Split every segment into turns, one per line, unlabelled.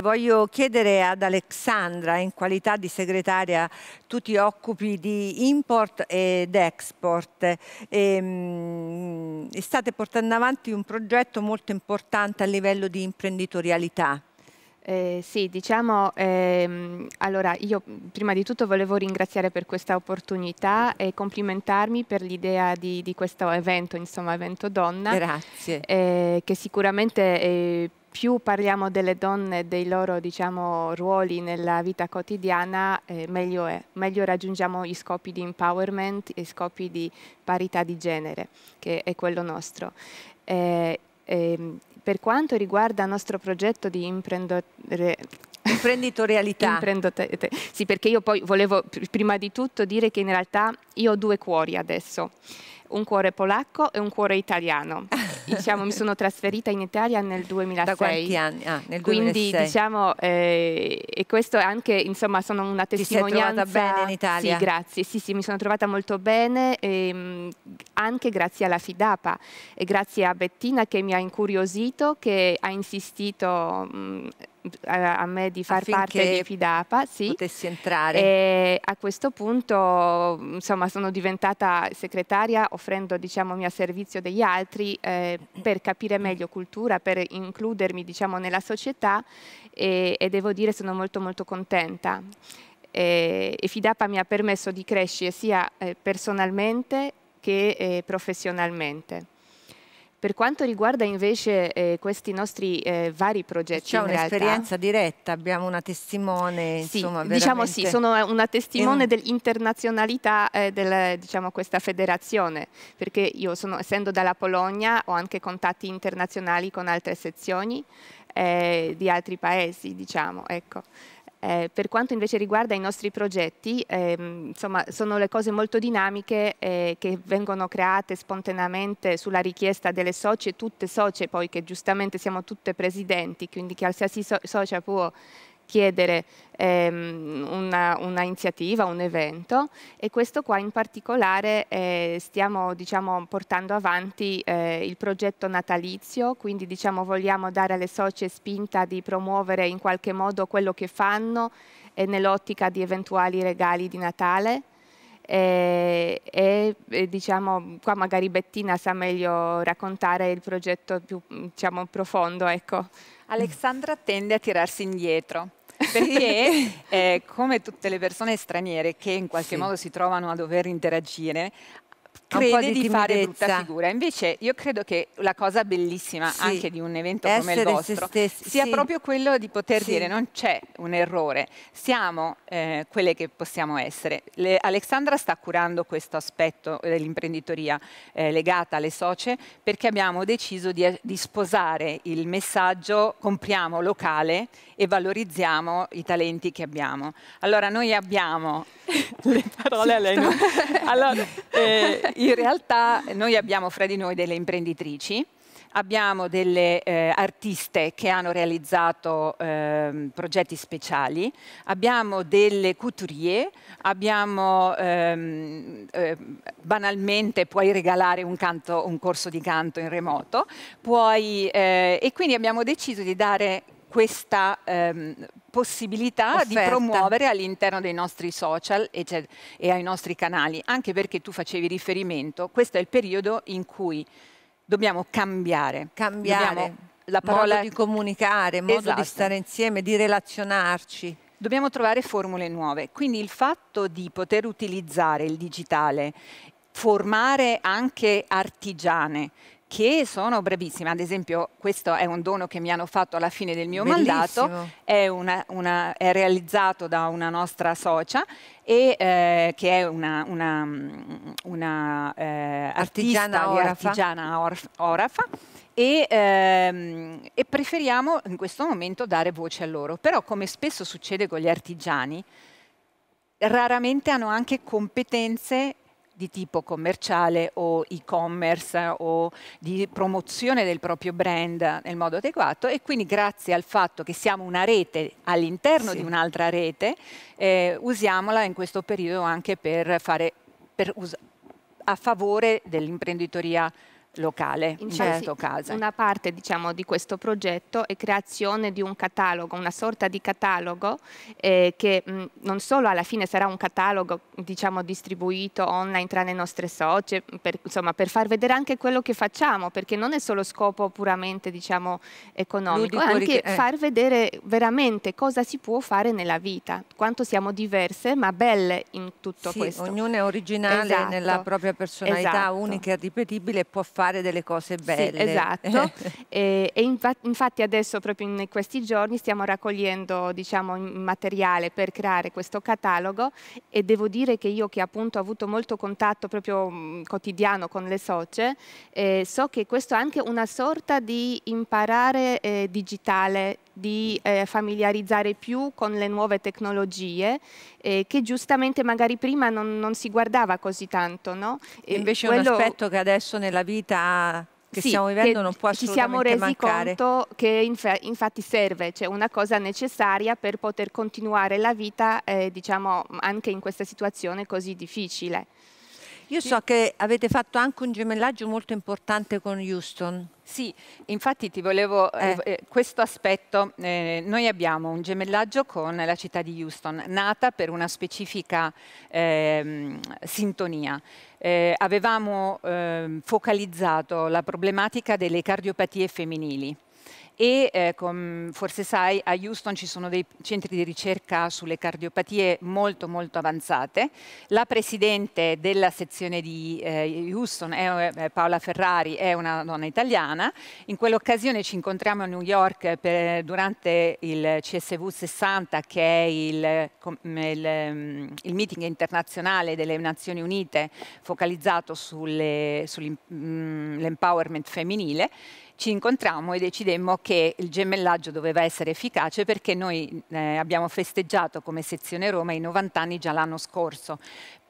Voglio chiedere ad Alexandra, in qualità di segretaria, tu ti occupi di import ed export e, ehm, mh, state portando avanti un progetto molto importante a livello di
imprenditorialità. Eh, sì, diciamo, ehm, allora io prima di tutto volevo ringraziare per questa opportunità e complimentarmi per l'idea di, di, questo evento, insomma, evento donna. Grazie. Eh, che sicuramente... Eh, più parliamo delle donne e dei loro diciamo, ruoli nella vita quotidiana, eh, meglio è, meglio raggiungiamo gli scopi di empowerment gli scopi di parità di genere, che è quello nostro. Eh, eh, per quanto riguarda il nostro progetto di imprenditore imprenditorialità. sì, perché io poi volevo prima di tutto dire che in realtà io ho due cuori adesso, un cuore polacco e un cuore italiano. diciamo, mi sono trasferita in Italia nel 2006. Da quanti anni? Ah, nel 2006. Quindi diciamo, eh, e questo anche, insomma, sono una testimonianza. Ti sei trovata bene in Italia? Sì, grazie, sì, sì, mi sono trovata molto bene, ehm, anche grazie alla FIDAPA e grazie a Bettina che mi ha incuriosito, che ha insistito mh, mm, a, a me di far Affinché parte di FIDAPA, sì. potessi entrare. E a questo punto insomma, sono diventata segretaria offrendo diciamo, mio servizio degli altri eh, per capire mm. meglio cultura, per includermi diciamo, nella società e, e devo dire sono molto molto contenta. E, e FIDAPA mi ha permesso di crescere sia eh, personalmente che eh, professionalmente. Per quanto riguarda invece eh, questi nostri eh, vari progetti, c'è un'esperienza diretta, abbiamo una testimone, sì, insomma, diciamo sì, sono una testimone in... dell'internazionalità eh, della diciamo, questa federazione, perché io sono, essendo dalla Polonia ho anche contatti internazionali con altre sezioni eh, di altri paesi, diciamo, ecco. Eh, per quanto invece riguarda i nostri progetti, ehm, insomma, sono le cose molto dinamiche eh, che vengono create spontaneamente sulla richiesta delle socie, tutte socie poi che giustamente siamo tutte presidenti, quindi qualsiasi so socia può chiedere ehm, una, una, iniziativa, un evento e questo qua in particolare eh, stiamo diciamo, portando avanti eh, il progetto natalizio, quindi diciamo, vogliamo dare alle socie spinta di promuovere in qualche modo quello che fanno eh, nell'ottica di eventuali regali di Natale. E, eh, e, e, diciamo qua magari Bettina sa meglio raccontare il progetto più diciamo, profondo ecco. Alexandra tende a tirarsi indietro perché eh, come tutte le persone
straniere che in qualche sì. modo si trovano a dover interagire, crede di, di fare brutta figura. Invece io credo che la cosa bellissima sì. anche di un evento Essere come il vostro stessi, sia sì. proprio quello di poter sì. dire non c'è un errore, siamo eh, quelle che possiamo essere. Le, Alexandra sta curando questo aspetto eh, dell'imprenditoria eh, legata alle socie perché abbiamo deciso di, eh, di sposare il messaggio compriamo locale e valorizziamo i talenti che abbiamo. Allora noi abbiamo le parole a lei. Allora, eh, in realtà noi abbiamo fra di noi delle imprenditrici, abbiamo delle eh, artiste che hanno realizzato eh, progetti speciali, abbiamo delle couturier, abbiamo ehm, eh, banalmente puoi regalare un, canto, un, corso di canto in remoto puoi, eh, e quindi abbiamo deciso di dare questa ehm, possibilità Offerta. di promuovere all'interno dei nostri social e, cioè, e ai nostri canali, anche perché tu facevi riferimento, questo è il periodo in cui dobbiamo cambiare. Cambiare. Dobbiamo, la parola... Modo di comunicare, modo esatto. di stare insieme, di relazionarci. Dobbiamo trovare formule nuove, quindi il fatto di poter utilizzare il digitale, formare anche artigiane, che sono bravissime. Ad esempio, questo è un dono che mi hanno fatto alla fine del mio Bellissimo. mandato, è, una, una, è, realizzato da una nostra socia e, eh, che è una, una eh, artigiana orafa. artigiana or, orafa. E, ehm, e preferiamo in questo momento dare voce a loro. Però come spesso succede con gli artigiani, raramente hanno anche competenze di tipo commerciale o e-commerce o di promozione del proprio brand nel modo adeguato e quindi grazie al fatto che siamo una rete all'interno sì. di un'altra rete eh, usiamola in questo periodo anche per fare per a favore dell'imprenditoria
locale in certo caso. Una parte diciamo, di questo progetto è creazione di un catalogo, una sorta di catalogo eh, che mh, mm, non solo alla fine sarà un catalogo diciamo, distribuito online tra le nostre socie, per, insomma, per far vedere anche quello che facciamo, perché non è solo scopo puramente diciamo, economico, ma anche eh. far vedere veramente cosa si può fare nella vita, quanto siamo diverse ma belle in tutto sì, questo. Ognuna è originale esatto. nella propria personalità esatto. unica e ripetibile e può fare fare delle cose belle. Sì, esatto. e, e infatti, infatti adesso proprio in questi giorni stiamo raccogliendo diciamo, materiale per creare questo catalogo e devo dire che io che appunto ho avuto molto contatto proprio mm, quotidiano con le socie, eh, so che questo è anche una sorta di imparare eh, digitale di eh, familiarizzare più con le nuove tecnologie eh, che giustamente magari prima non, non, si guardava così tanto. No? E invece quello... è un aspetto che adesso
nella vita che sì, stiamo vivendo non può assolutamente mancare. Ci siamo resi mancare.
conto che inf infatti serve, cioè una cosa necessaria per poter continuare la vita eh, diciamo anche in questa situazione così difficile. Io so che avete fatto anche un gemellaggio
molto importante con Houston.
Sì, infatti ti volevo eh, eh. Eh, questo aspetto. Eh, noi abbiamo un gemellaggio con la città di Houston, nata per una specifica ehm, sintonia. Eh, avevamo ehm, focalizzato la problematica delle cardiopatie femminili e eh, com, forse sai a Houston ci sono dei centri di ricerca sulle cardiopatie molto molto avanzate. La presidente della sezione di eh, Houston, è, eh, Paola Ferrari, è una donna italiana. In quell'occasione ci incontriamo a New York per, durante il CSV 60 che è il, il, mm, il meeting internazionale delle Nazioni Unite focalizzato sull'empowerment mm, sull femminile ci incontrammo e decidemmo che il gemellaggio doveva essere efficace perché noi eh, abbiamo festeggiato come sezione Roma i 90 anni già l'anno scorso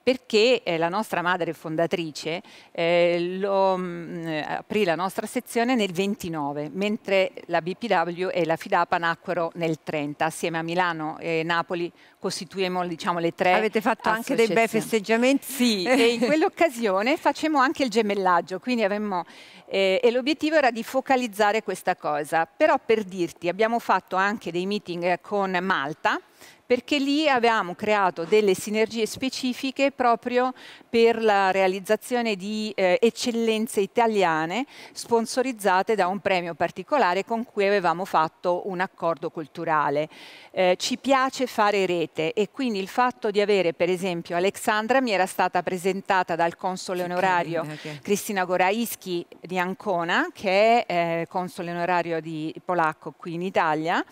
perché eh, la nostra madre fondatrice eh, lo, mh, mm, eh, aprì la nostra sezione nel 29, mentre la BPW e la FIDAPA nacquero nel 30, assieme a Milano e Napoli costituiamo diciamo, le tre Avete fatto anche dei bei festeggiamenti? Sì, e in quell'occasione facemmo anche il gemellaggio, quindi avemmo eh, e l'obiettivo era di focalizzare questa cosa. Però per dirti, abbiamo fatto anche dei meeting eh, con Malta, perché lì avevamo creato delle sinergie specifiche proprio per la realizzazione di eh, eccellenze italiane sponsorizzate da un premio particolare con cui avevamo fatto un accordo culturale. Eh, ci piace fare rete e quindi il fatto di avere per esempio Alexandra mi era stata presentata dal console onorario Cristina Goraischi di Iancona, che è eh, console onorario di polacco qui in Italia,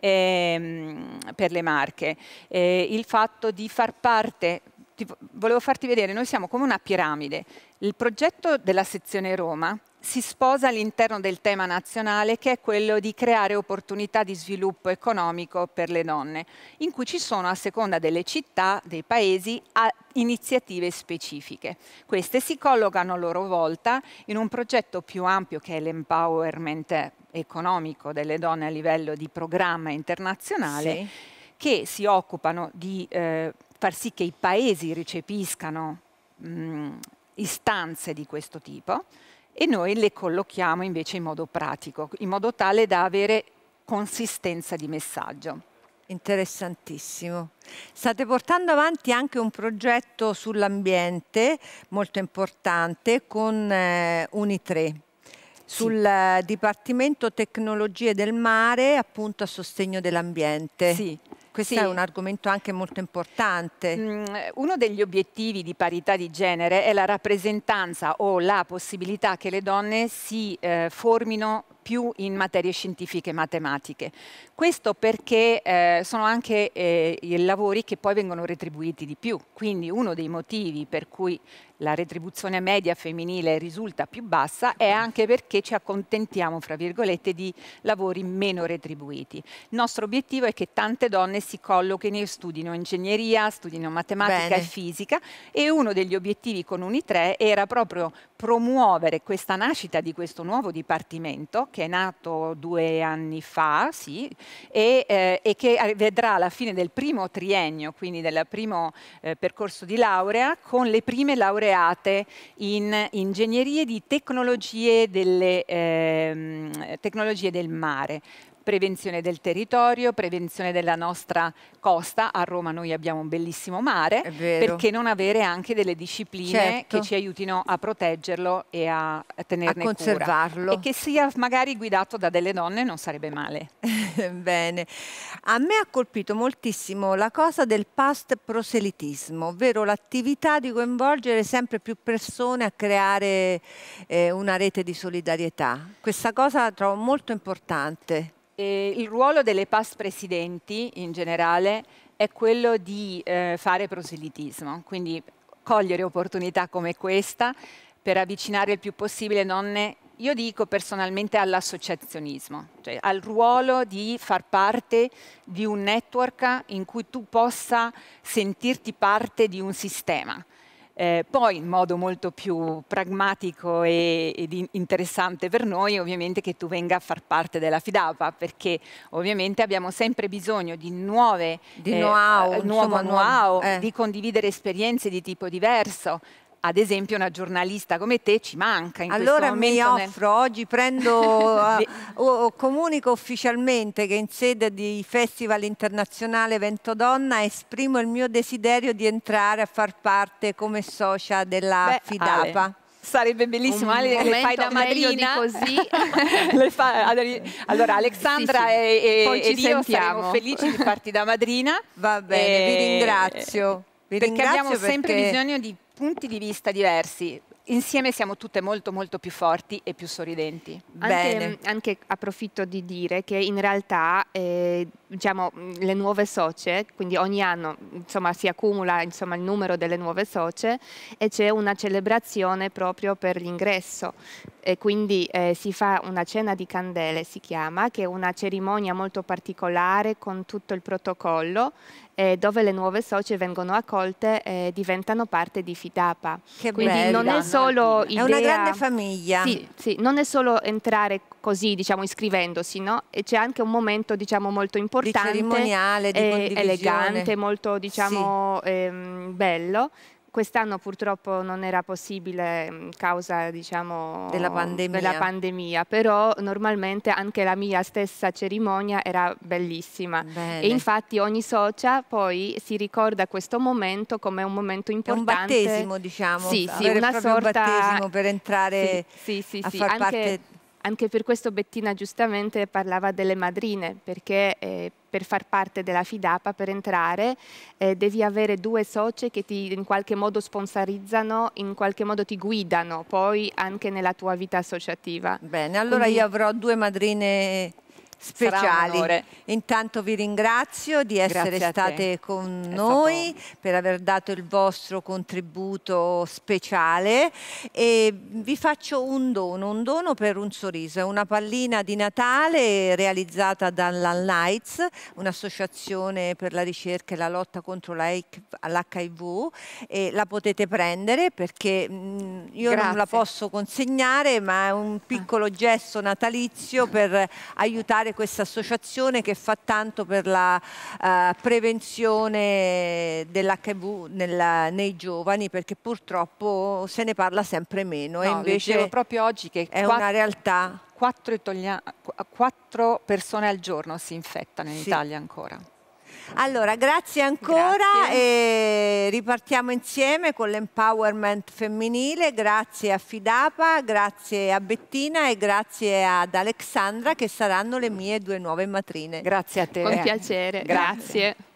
ehm, per le Marche. Eh, il fatto di far parte, ti, volevo farti vedere, noi siamo come una piramide. Il progetto della sezione Roma si sposa all'interno del tema nazionale che è quello di creare opportunità di sviluppo economico per le donne, in cui ci sono a seconda delle città, dei paesi, iniziative specifiche. Queste si collocano a loro volta in un progetto più ampio che è l'empowerment economico delle donne a livello di programma internazionale. Sì. che si occupano di eh, far sì che i paesi recepiscano mh, istanze di questo tipo e noi le collochiamo invece in modo pratico, in modo tale da avere consistenza di messaggio. Interessantissimo. State portando avanti
anche un progetto sull'ambiente molto importante con eh, Unitre sul sì. Eh, Dipartimento Tecnologie del Mare appunto a sostegno dell'ambiente. Sì, questo sì. è un argomento anche molto importante.
Mm, uno degli obiettivi di parità di genere è la rappresentanza o la possibilità che le donne si eh, formino più in materie scientifiche e matematiche. Questo perché eh, sono anche eh, i lavori che poi vengono retribuiti di più, quindi uno dei motivi per cui la retribuzione media femminile risulta più bassa è anche perché ci accontentiamo, fra virgolette, di lavori meno retribuiti. Il nostro obiettivo è che tante donne si collochino e studino ingegneria, studino matematica Bene. e fisica e uno degli obiettivi con Unitre era proprio promuovere questa nascita di questo nuovo dipartimento che è nato due anni fa sì, e, eh, e, che vedrà la fine del primo triennio, quindi del primo eh, percorso di laurea, con le prime laureate in ingegnerie di tecnologie, delle, eh, tecnologie del mare prevenzione del territorio, prevenzione della nostra costa, a Roma noi abbiamo un bellissimo mare, perché non avere anche delle discipline certo. che ci aiutino a proteggerlo e a tenerne a conservarlo. Cura. E che sia magari guidato da delle donne non sarebbe male.
Bene, a me ha colpito moltissimo la cosa del past proselitismo, ovvero l'attività di coinvolgere sempre più persone a creare eh, una rete di solidarietà. Questa cosa la trovo molto importante.
Eh, il ruolo delle past presidenti in generale è quello di eh, fare proselitismo, quindi cogliere opportunità come questa per avvicinare il più possibile donne, io dico personalmente all'associazionismo, cioè al ruolo di far parte di un network in cui tu possa sentirti parte di un sistema. Eh, poi in modo molto più pragmatico e, ed interessante per noi ovviamente che tu venga a far parte della FIDAPA perché ovviamente abbiamo sempre bisogno di nuove di eh, know-how, eh, nuovo know-how, eh. di condividere esperienze di tipo diverso, ad esempio una giornalista come te ci manca in allora mi offro nel... oggi prendo De... Eh, uh, comunico ufficialmente che
in sede di festival internazionale Vento Donna esprimo il mio desiderio di entrare a far parte come socia della Beh, FIDAPA Ale sarebbe bellissimo Ale le fai da madrina
così fa... allora Alexandra sì, sì. e, Poi e, io saremo felici di farti da madrina va bene e... vi eh, ringrazio vi perché ringrazio abbiamo sempre bisogno di punti di vista diversi, insieme siamo tutte molto molto più forti e più sorridenti. Anche, mm,
anche approfitto di dire che in realtà eh, diciamo, mm, le nuove socie, quindi ogni anno insomma, si accumula insomma, il numero delle nuove socie e c'è una celebrazione proprio per l'ingresso. E quindi eh, si fa una cena di candele, si chiama, che è una cerimonia molto particolare con tutto il protocollo eh, dove le nuove socie vengono accolte e eh, diventano parte di FITAPA. Che Quindi bella, non è solo idea... È una grande
famiglia. Sì,
sì, non è solo entrare così, diciamo, iscrivendosi, no? c'è anche un momento, diciamo, molto importante. Di cerimoniale, di eh, elegante, molto, diciamo, sì. ehm, bello. Quest'anno purtroppo non era possibile mm, causa diciamo, della, pandemia. della, pandemia. però normalmente anche la mia stessa cerimonia era bellissima Bene. e infatti ogni socia poi si ricorda questo momento come un momento importante. È un battesimo diciamo, sì, sì, una sorta... un battesimo per entrare sì, sì, sì, a far sì. parte anche anche per questo Bettina giustamente parlava delle madrine, perché eh, per far parte della FIDAPA, per entrare, eh, devi avere due soci che ti in qualche modo sponsorizzano, in qualche modo ti guidano poi anche nella tua vita associativa. Bene, allora Quindi... io avrò
due madrine speciali. Intanto vi ringrazio di essere state con È noi, stato... per aver dato il vostro contributo speciale e vi faccio un dono, un dono per un sorriso, è una pallina di Natale realizzata dall'Unlights, un'associazione per la ricerca e la lotta contro l'HIV e la potete prendere perché mm, io Grazie. non la posso consegnare ma è un piccolo gesto natalizio per aiutare questa associazione che fa tanto per la eh, prevenzione dell'HIV nei giovani perché purtroppo se ne parla sempre meno no, e invece proprio
oggi che è quattro, una realtà. Quattro, quattro persone al giorno si infettano in sì. Italia ancora.
Allora, grazie ancora grazie. ripartiamo insieme con l'empowerment femminile. Grazie a Fidapa, grazie a Bettina e grazie ad Alexandra che saranno le mie due nuove matrine.
Grazie a te. Con piacere, grazie.
grazie.